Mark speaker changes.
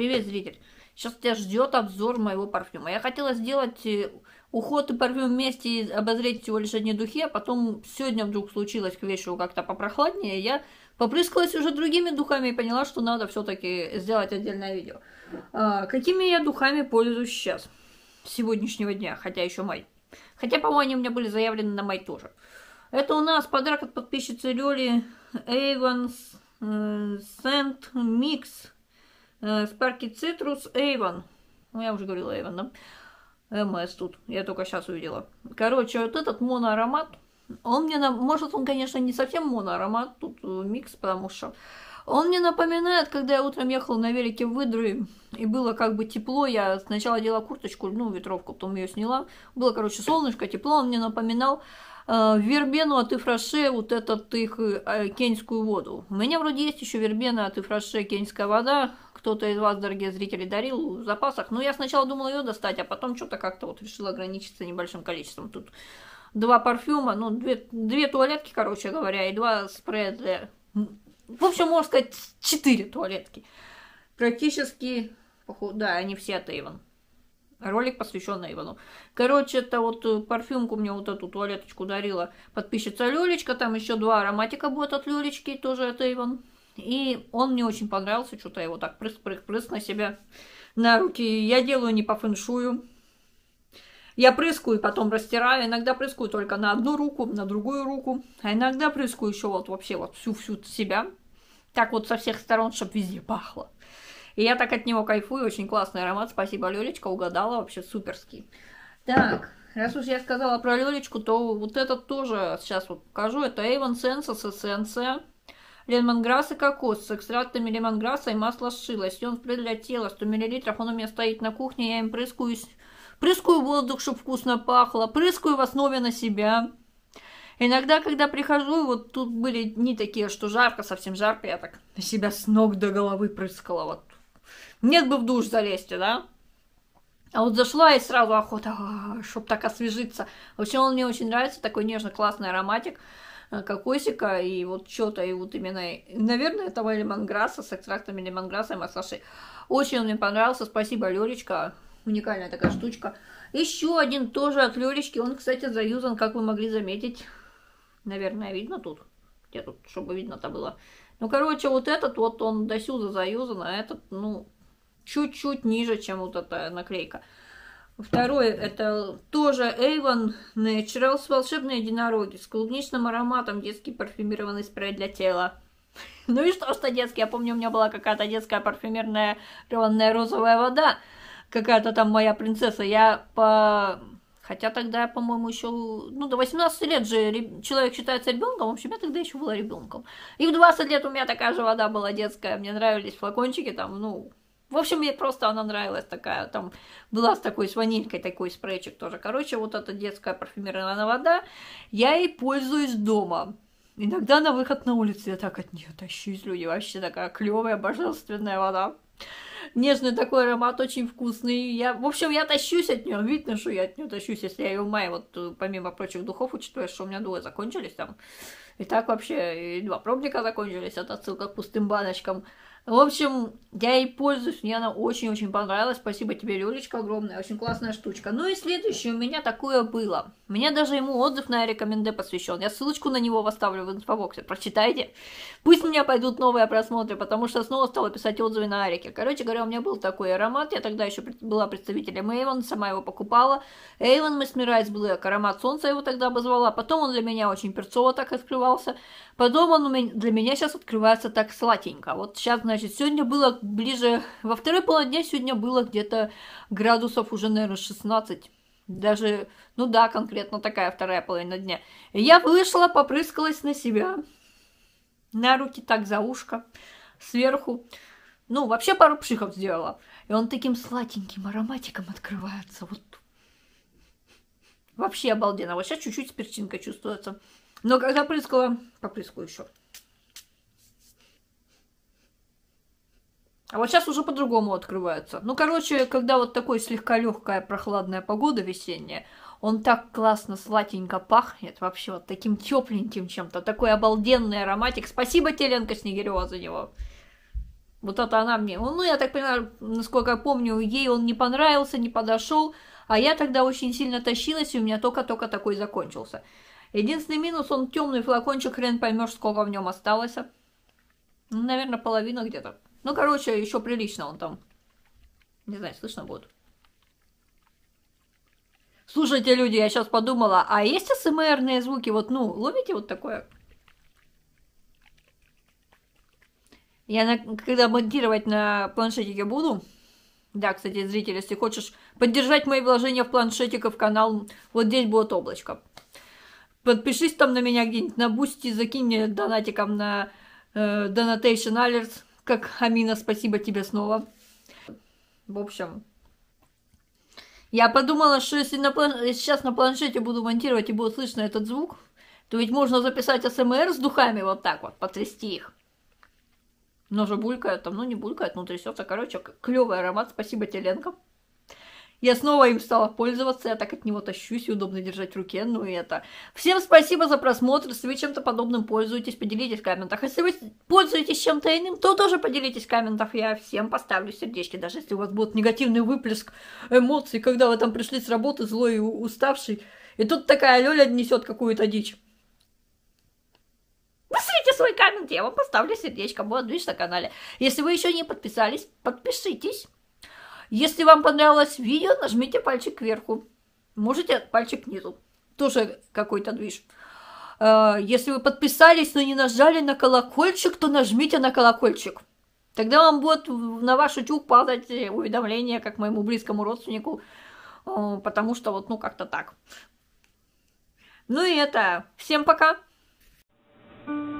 Speaker 1: Привет, зритель. Сейчас тебя ждет обзор моего парфюма. Я хотела сделать э, уход и парфюм вместе, обозреть всего лишь одни духи, а потом сегодня вдруг случилось к вечеру как-то попрохладнее. Я попрыскалась уже другими духами и поняла, что надо все-таки сделать отдельное видео. А, какими я духами пользуюсь сейчас, с сегодняшнего дня, хотя еще май. Хотя, по-моему, они у меня были заявлены на май тоже. Это у нас подарок от подписчицы Лёли Эйванс Сент э, Микс в э, парке Цитрус Эйвон. Ну, я уже говорила Эйвон, да? МС тут. Я только сейчас увидела. Короче, вот этот моноаромат. Он мне... Может, он, конечно, не совсем моноаромат. Тут э, микс, потому что... Он мне напоминает, когда я утром ехала на велике в Выдры, и было как бы тепло, я сначала делала курточку, ну, ветровку, потом ее сняла. Было, короче, солнышко, тепло, он мне напоминал э, вербену от Ифраше, вот этот их э, э кеньскую воду. У меня вроде есть еще вербена от Ифраше, кеньская вода, кто-то из вас, дорогие зрители, дарил в запасах. Но ну, я сначала думала ее достать, а потом что-то как-то вот решила ограничиться небольшим количеством. Тут два парфюма, ну, две, две туалетки, короче говоря, и два спрея для... В общем, можно сказать, четыре туалетки. Практически, да, они все от Эйвен. Ролик посвящен Эйвону. Короче, это вот э, парфюмку мне вот эту туалеточку дарила подписчица Люлечка. Там еще два ароматика будет от Люлечки, тоже от Эйвон. И он мне очень понравился, что-то я его так прыск-прыск-прыск на себя, на руки. Я делаю не по фэншую. Я прыскаю, потом растираю. Иногда прыскаю только на одну руку, на другую руку. А иногда прыскаю еще вот вообще вот всю-всю себя. Так вот со всех сторон, чтобы везде пахло. И я так от него кайфую. Очень классный аромат. Спасибо, Лёлечка, угадала. Вообще суперский. Так, раз уж я сказала про Лёлечку, то вот этот тоже сейчас вот покажу. Это Avon Sense Essence лемонграсс и кокос с экстрактами лемонграсса и масла сшила. Сион спрей для тела, 100 мл, он у меня стоит на кухне, я им прыскаю, прыскаю воздух, чтобы вкусно пахло, прыскаю в основе на себя. Иногда, когда прихожу, вот тут были дни такие, что жарко, совсем жарко, я так на себя с ног до головы прыскала. Вот. Нет бы в душ залезть, да? А вот зашла и сразу охота, «А, чтобы так освежиться. Вообще он мне очень нравится, такой нежно-классный ароматик. Э, кокосика и вот что-то, и вот именно, наверное, этого лемонграсса с экстрактами лемонграсса и массаши. Очень он мне понравился, спасибо, Лёлечка, уникальная такая штучка. Еще один тоже от Лёлечки, он, кстати, заюзан, как вы могли заметить, наверное, видно тут, где тут, чтобы видно-то было. Ну, короче, вот этот вот он до сюда заюзан, а этот, ну, чуть-чуть ниже, чем вот эта наклейка. Второе, это тоже Avon Naturals, волшебные единороги с клубничным ароматом, детский парфюмированный спрей для тела. Ну и что, что детский? Я помню, у меня была какая-то детская парфюмерная реванная розовая вода. Какая-то там моя принцесса. Я по... Хотя тогда, я по-моему, еще... Ну, до 18 лет же человек считается ребенком. В общем, я тогда еще была ребенком. И в 20 лет у меня такая же вода была детская. Мне нравились флакончики там, ну, в общем, мне просто она нравилась такая, там была с такой, с ванилькой такой спрейчик тоже. Короче, вот эта детская парфюмерная вода, я ей пользуюсь дома. Иногда на выход на улицу я так от нее тащусь, люди, вообще такая клевая, божественная вода. Нежный такой аромат, очень вкусный. Я, в общем, я тащусь от нее. Видно, что я от нее тащусь, если я ее в мае, вот э, помимо прочих духов, учитывая, что у меня двое закончились там. И так вообще и два пробника закончились от отсылка к пустым баночкам. В общем, я ей пользуюсь, мне она очень-очень понравилась. Спасибо тебе, Лёлечка, огромное. Очень классная штучка. Ну и следующее у меня такое было. Мне даже ему отзыв на рекоменде посвящен. Я ссылочку на него оставлю в инфобоксе. Прочитайте. Пусть у меня пойдут новые просмотры, потому что снова стала писать отзывы на Арике. Короче говоря, у меня был такой аромат. Я тогда еще была представителем Эйвен, сама его покупала. Эйвен мы Мирайс Блэк, аромат солнца его тогда обозвала. Потом он для меня очень перцово так открывался. Потом он для меня сейчас открывается так сладенько. Вот сейчас значит, сегодня было ближе, во второй половине дня сегодня было где-то градусов уже, наверное, 16. Даже, ну да, конкретно такая вторая половина дня. Я вышла, попрыскалась на себя, на руки так за ушко, сверху. Ну, вообще пару пшиков сделала. И он таким сладеньким ароматиком открывается. Вот вообще обалденно. Вот сейчас чуть-чуть перчинка чувствуется. Но когда прыскала, попрыскала еще. А вот сейчас уже по-другому открывается. Ну, короче, когда вот такой слегка легкая прохладная погода весенняя, он так классно сладенько пахнет, вообще вот таким тепленьким чем-то, такой обалденный ароматик. Спасибо тебе, Ленка Снегирева, за него. Вот это она мне. Ну, ну я так понимаю, насколько я помню, ей он не понравился, не подошел. А я тогда очень сильно тащилась, и у меня только-только такой закончился. Единственный минус, он темный флакончик, хрен поймешь, сколько в нем осталось. Ну, наверное, половина где-то. Ну, короче, еще прилично он там. Не знаю, слышно будет. Слушайте, люди, я сейчас подумала, а есть СМРные звуки? Вот, ну, ловите вот такое? Я, на, когда монтировать на планшетике буду, да, кстати, зритель, если хочешь поддержать мои вложения в в канал, вот здесь будет облачко. Подпишись там на меня где-нибудь на Бусти, закинь мне донатиком на э, Donation Alerts как Амина, спасибо тебе снова. В общем, я подумала, что если на план... сейчас на планшете буду монтировать и будет слышно этот звук, то ведь можно записать СМР с духами вот так вот, потрясти их. Но же булькает, там, ну не булькает, ну трясется. Короче, клевый аромат, спасибо тебе, Ленка. Я снова им стала пользоваться, я так от него тащусь, и удобно держать в руке, ну и это. Всем спасибо за просмотр, если вы чем-то подобным пользуетесь, поделитесь в комментах. Если вы пользуетесь чем-то иным, то тоже поделитесь в комментах, я всем поставлю сердечки, даже если у вас будет негативный выплеск эмоций, когда вы там пришли с работы злой и уставший, и тут такая Лёля несет какую-то дичь. Вышлите свой коммент, я вам поставлю сердечко, будет буду на канале. Если вы еще не подписались, подпишитесь. Если вам понравилось видео, нажмите пальчик кверху. Можете пальчик внизу. Тоже какой-то движ. Э, если вы подписались, но не нажали на колокольчик, то нажмите на колокольчик. Тогда вам будет на ваш утюг падать уведомление, как моему близкому родственнику, э, потому что вот, ну, как-то так. Ну и это. Всем пока! thank you